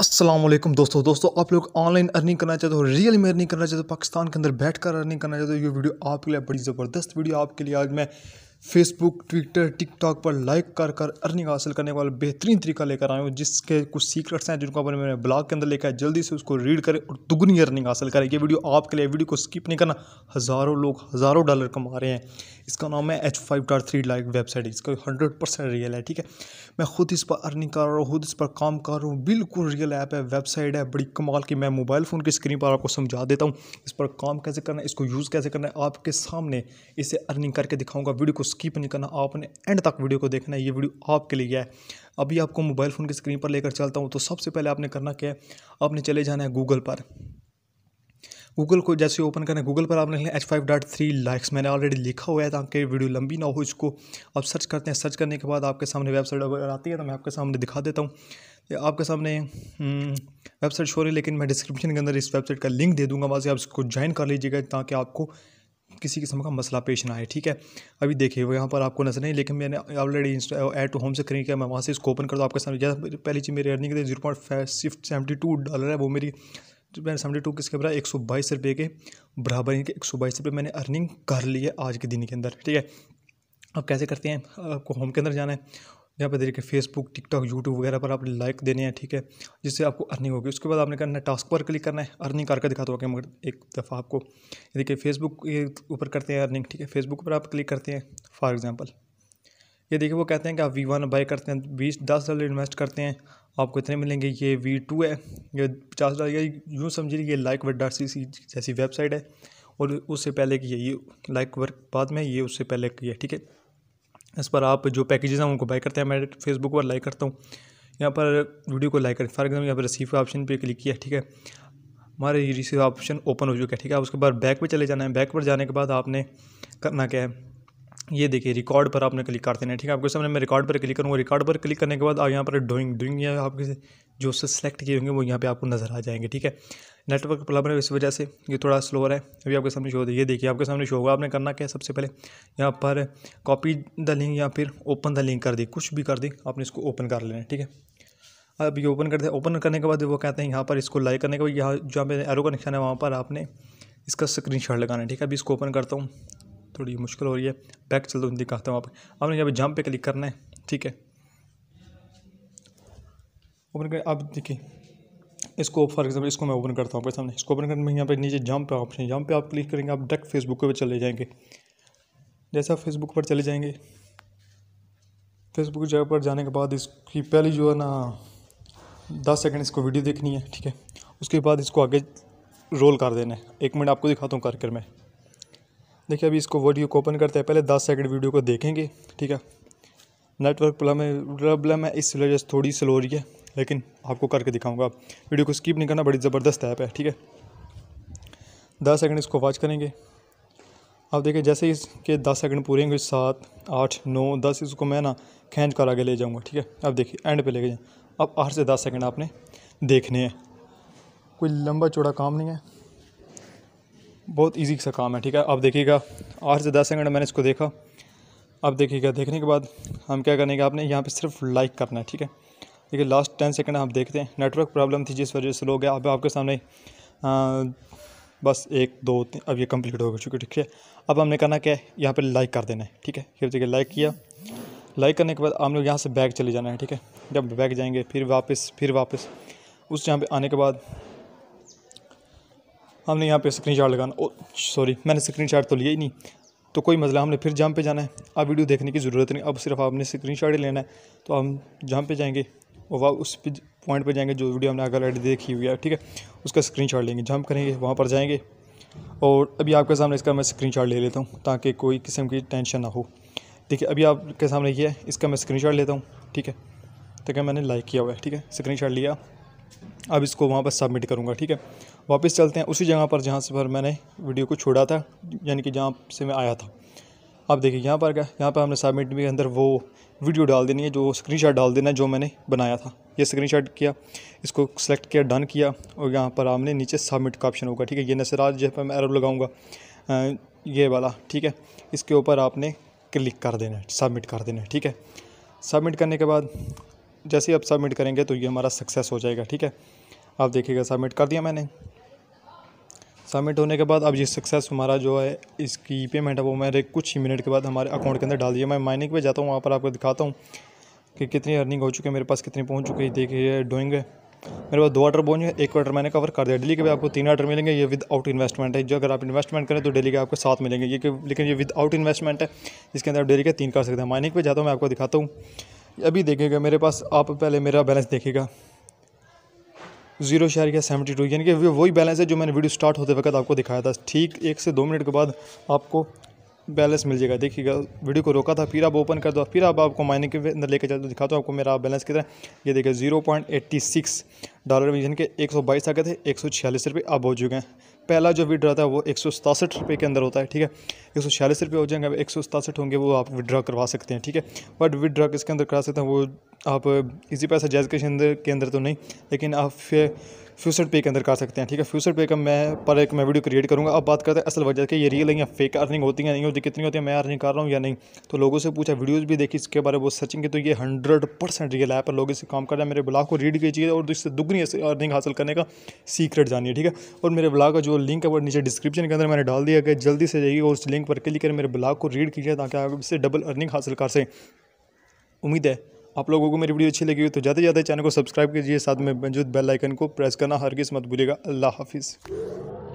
असलम दोस्तों दोस्तों आप लोग ऑनलाइन अर्निंग करना चाहते हो रियल में अर्निंग करना चाहते हो पाकिस्तान के अंदर बैठकर अर्निंग करना चाहते हो ये वीडियो आपके लिए बड़ी ज़बरदस्त वीडियो आपके लिए आज मैं फेसबुक ट्विटर टिकटॉक पर लाइक कर कर अर्निंग हासिल करने वाला बेहतरीन तरीका लेकर आया हूँ जिसके कुछ सीक्रेट्स हैं जिनको अपने मैंने ब्लॉग के अंदर लेकर है जल्दी से उसको रीड करें और दुगनी अर्निंग हासिल करें ये वीडियो आपके लिए वीडियो को स्किप नहीं करना हज़ारों लोग हज़ारों डॉलर कमा रहे हैं इसका नाम है H five dot three like website इसका हंड्रेड परसेंट रियल है ठीक है मैं खुद इस पर अर्निंग कर रहा हूँ खुद इस पर काम कर रहा हूँ बिल्कुल रियल ऐप है वेबसाइट है बड़ी कमाल की मैं मोबाइल फ़ोन की स्क्रीन पर आपको समझा देता हूँ इस पर काम कैसे करना है इसको यूज़ कैसे करना है आपके सामने इसे अर्निंग करके दिखाऊँगा वीडियो को स्किप नहीं करना आपने एंड तक वीडियो को देखना है ये वीडियो आपके लिए है अभी आपको मोबाइल फ़ोन की स्क्रीन पर लेकर चलता हूँ तो सबसे पहले आपने करना क्या है आपने चले जाना है गूगल पर गूगल को जैसे ओपन करना है गूगल पर आपने लिखना H five dot three likes मैंने ऑलरेडी लिखा हुआ है ताकि वीडियो लंबी ना हो इसको आप सर्च करते हैं सर्च करने के बाद आपके सामने वेबसाइट अगर आती है तो मैं आपके सामने दिखा देता हूँ आपके सामने वेबसाइट शो रही है लेकिन मैं डिस्क्रिप्शन के अंदर इस वेबसाइट का लिंक दे दूंगा वहाँ से आप इसको ज्वाइन कर लीजिएगा ताकि आपको किसी किस्म का मसला पेश ना आए ठीक है अभी देखिए यहाँ पर आपको नजर नहीं लेकिन मैंने ऑलरेडी एड टू होम से करी किया मैं वहाँ से इसको ओपन कर दूँ आपके सामने जैसे पहली चीज़ मेरी earning zero point five seventy two dollar है वो मेरी जो मैंने सेवेंटी टू किसके बराबर एक सौ बाईस रुपये के बराबर इनके एक सौ बाईस रुपये मैंने अर्निंग कर ली है आज के दिन के अंदर ठीक है अब कैसे करते हैं आपको होम के अंदर जाना है यहाँ पर देखिए फेसबुक टिकटॉक यूट्यूब वगैरह पर आप लाइक देने हैं ठीक है जिससे आपको अर्निंग होगी उसके बाद आपने करना है टास्क पर क्लिक करना है अर्निंग करके दिखाता दो मगर एक दफ़ा आपको देखिए फेसबुक के ऊपर करते हैं अर्निंग ठीक है फेसबुक पर आप क्लिक करते हैं फॉर एग्जाम्पल ये देखिए वो कहते हैं कि आप वी वन बाई करते हैं बीस दस डॉलर इन्वेस्ट करते हैं आपको इतने मिलेंगे ये वी टू है ये पचास डॉलर ये यूँ समझिए ये like work dot C C जैसी वेबसाइट है और उससे पहले की ये लाइक वर्क बाद में ये उससे पहले की है ठीक है इस पर आप जो पैकेजेस हैं उनको बाई करते हैं मैं फेसबुक पर लाइक करता हूँ यहाँ पर वीडियो को लाइक करें फॉर एग्जाम्पल यहाँ पर रिसीव ऑप्शन पे क्लिक किया ठीक है हमारे रिसीव ऑप्शन ओपन हो चुका है ठीक है उसके बाद बैक पर चले जाना है बैक पर जाने के बाद आपने करना क्या है ये देखिए रिकॉर्ड पर आपने क्लिक कर देना है ठीक है आपके सामने मैं रिकॉर्ड पर क्लिक करूँगा रिकॉर्ड पर क्लिक करने के बाद यहाँ पर डोइंग डोइंग या आपके जो से सेलेक्ट किए होंगे वो यहाँ पे आपको नज़र आ जाएंगे ठीक है नेटवर्क प्रॉब्लम है इस वजह से ये थोड़ा स्लोअर है अभी आपके सामने शो होता ये देखिए आपके सामने शो होगा आपने करना क्या है सबसे पहले यहाँ पर कॉपी द लिंक या फिर ओपन द लिंक कर दी कुछ भी कर दी आपने इसको ओपन कर लेना है ठीक है अब ये ओपन कर दे ओपन करने के बाद वो कहते हैं यहाँ पर इसको लाइक करने के बाद यहाँ जहाँ पे एरो का निशान है वहाँ पर आपने इसका स्क्रीन शॉट लगाना है ठीक है अभी इसको ओपन करता हूँ थोड़ी मुश्किल हो रही है बैक चल दो हिंदी कहता हूँ आप आपने यहाँ पे जंप पे क्लिक करना है ठीक है ओपन कर आप देखिए इसको फॉर एग्जाम्पल इसको मैं ओपन करता हूँ आपके सामने इसको ओपन करने में यहाँ पे नीचे जंप पे ऑप्शन जंप पे आप क्लिक करेंगे आप डायरेक्ट फेसबुक पर चले जाएँगे जैसे आप फेसबुक पर चले जाएँगे फेसबुक जगह पर जाने के बाद इसकी पहली जो है ना दस सेकेंड इसको वीडियो देखनी है ठीक है उसके बाद इसको आगे रोल कर देना है एक मिनट आपको दिखाता हूँ कर कर मैं देखिए अभी इसको वीडियो को ओपन करते हैं पहले दस सेकंड वीडियो को देखेंगे ठीक है नेटवर्क प्रॉब्लम है इस वजह से थोड़ी स्लो रही है लेकिन आपको करके दिखाऊंगा वीडियो को स्किप नहीं करना बड़ी ज़बरदस्त ऐप है ठीक है दस सेकंड इसको वॉच करेंगे आप देखिए जैसे इसके दस सेकंड पूरे होंगे सात आठ नौ दस इसको मैं ना खींच कर आगे ले जाऊँगा ठीक है अब देखिए एंड पे लेके जाए अब आठ से दस सेकेंड आपने देखने हैं कोई लंबा चौड़ा काम नहीं है बहुत ईजी सा काम है ठीक है अब देखिएगा आठ से दस सेकंड मैंने इसको देखा अब देखिएगा देखने के बाद हम क्या करेंगे आपने यहाँ पे सिर्फ लाइक करना है ठीक है देखिए लास्ट टेन सेकंड आप देखते हैं नेटवर्क प्रॉब्लम थी जिस वजह से लोग अब आपके सामने आ, बस एक दो तीन अब ये कंप्लीट हो चुके ठीक है अब हमने करना क्या है यहाँ पर लाइक कर देना है ठीक है फिर देखिए लाइक किया लाइक करने के बाद हम लोग यहाँ से बैग चले जाना है ठीक है जब बैग जाएंगे फिर वापस फिर वापस उस यहाँ पर आने के बाद हमने यहाँ पे स्क्रीन शॉट लगाना ओ सॉरी मैंने स्क्रीन शॉट तो लिया ही नहीं तो कोई मसला हमने फिर जहाँ पे जाना है अब वीडियो देखने की ज़रूरत नहीं अब सिर्फ आपने स्क्रीन शॉट ही लेना है तो हम जहाँ पे जाएंगे और उस पॉइंट पे जाएंगे जो वीडियो हमने अगर एड देखी हुई है ठीक है उसका स्क्रीन लेंगे जंप करेंगे वहाँ पर जाएँगे और अभी आपके सामने इसका मैं स्क्रीन ले लेता हूँ ताकि कोई किस्म की टेंशन ना हो ठीक है अभी आपके सामने ये है इसका मैं स्क्रीन लेता हूँ ठीक है तो क्या मैंने लाइक किया हुआ है ठीक है स्क्रीन लिया अब इसको वहाँ पर सबमिट करूँगा ठीक है वापस चलते हैं उसी जगह पर जहाँ से पर मैंने वीडियो को छोड़ा था यानी कि जहाँ से मैं आया था अब देखिए यहाँ पर क्या यहाँ पर हमने सबमिट के अंदर वो वीडियो डाल देनी है जो स्क्रीनशॉट डाल देना है जो मैंने बनाया था ये स्क्रीनशॉट किया इसको सेलेक्ट किया डन किया और यहाँ पर हमने नीचे सबमिट का ऑप्शन होगा ठीक है ये नसराज जहाँ पर मैं अरब लगाऊँगा ये वाला ठीक है इसके ऊपर आपने क्लिक कर देना है सबमिट कर देना है ठीक है सबमिट करने के बाद जैसे ही आप सबमिट करेंगे तो ये हमारा सक्सेस हो जाएगा ठीक है आप देखिएगा सबमिट कर दिया मैंने सबमिट होने के बाद अब ये सक्सेस हमारा जो है इसकी पेमेंट है वो मेरे कुछ ही मिनट के बाद हमारे अकाउंट के अंदर डाल दिया मैं माइनिंग पे जाता हूँ वहाँ पर आपको दिखाता हूँ कि कितनी अर्निंग हो चुकी है मेरे पास कितनी पहुँच चुकी है देखिए डोइंग है मेरे पास दो ऑर्डर पहुँचे हैं एक ऑर्डर मैंने कवर कर दिया डेली के भी आपको तीन ऑर्डर मिलेंगे ये विद आउट इन्वेस्टमेंट है जो अगर आप इन्वेस्टमेंट करें तो डेली के आपको साथ मिलेंगे ये लेकिन ये विद आउट इन्वेस्टमेंट है इसके अंदर आप डेली के तीन कर सकते हैं माइनिंग पे जाता हूँ मैं आपको दिखाता हूँ अभी देखिएगा मेरे पास आप पहले मेरा बैलेंस देखिएगा जीरो शेयर किया सेवेंटी टू यानी कि वही बैलेंस है जो मैंने वीडियो स्टार्ट होते वक्त आपको दिखाया था ठीक एक से दो मिनट के बाद आपको बैलेंस मिल जाएगा देखिएगा वीडियो को रोका था फिर आप ओपन कर दो फिर आप आपको माइनिंग के अंदर लेके जाते दिखा दो आपको मेरा बैलेंस कितना ये देखिए zero point eighty six dollar यानी कि एक सौ बाईस आ गए थे एक सौ छियालीस रुपये अब हो चुके हैं पहला जो विड्रा था वो एक सौ सतासठ रुपये के अंदर होता है ठीक है एक सौ छियालीस रुपये हो जाएंगे अब एक सौ सतासठ होंगे वो आप विड्रा करवा सकते हैं ठीक है बट विड्रा किसके अंदर करा सकते हैं वो आप इजी पैसा जैज के अंदर के अंदर तो नहीं लेकिन आप फ्यूचर पे के अंदर कर सकते हैं ठीक है फ्यूचर पे का मैं पर एक मैं वीडियो क्रिएट करूँगा अब बात करते हैं असल वजह कि ये रियल है या फेक अर्निंग होती है नहीं होती कितनी होती है मैं अर्निंग कर रहा हूँ या नहीं तो लोगों से पूछा वीडियोज़ भी देखी इसके बारे में वो सर्चिंग की तो ये हंड्रेड परसेंट रियल ऐप है लोग इसे काम कर रहे हैं मेरे ब्लाग को रीड कीजिए और इससे दुगनी अर्निंग हासिल करने का सीक्रेट जानिए ठीक है और मेरे ब्लाग का जो लिंक है वो नीचे डिस्क्रिप्शन के अंदर मैंने डाल दिया गया जल्दी से जाइए और उस लिंक पर क्लिक करें मेरे ब्लाग को रीड कीजिए ताकि आप इससे डबल अर्निंग हासिल कर सकें उम्मीद है आप लोगों को मेरी वीडियो अच्छी लगी हो तो ज़्यादा से ज़्यादा चैनल को सब्सक्राइब कीजिए साथ में मौजूद बेल आइकन को प्रेस करना हर किस मत भूलिएगा अल्लाह हाफिज़